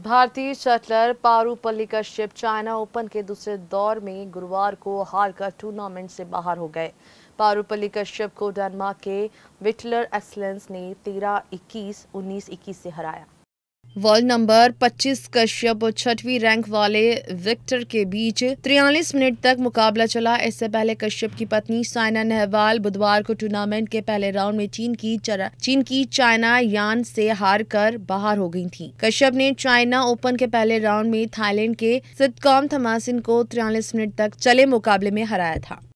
भारतीय shuttler Parupalli Kashyap China Open के दूसरे दौर में गुरुवार को हारकर टूर्नामेंट से बाहर हो गए पारूपल्ली कश्यप को डेनमार्क के विटलर एक्सलेंस ने 13 21 19 21 से हराया वर्ल्ड नंबर 25 कश्यप और छठवीं रैंक वाले विक्टर के बीच तिरयालीस मिनट तक मुकाबला चला इससे पहले कश्यप की पत्नी साइना नेहवाल बुधवार को टूर्नामेंट के पहले राउंड में चीन की चीन की चाइना यान से हार कर बाहर हो गई थी कश्यप ने चाइना ओपन के पहले राउंड में थाईलैंड के सिदकॉम थमासिन को तिरयालीस मिनट तक चले मुकाबले में हराया था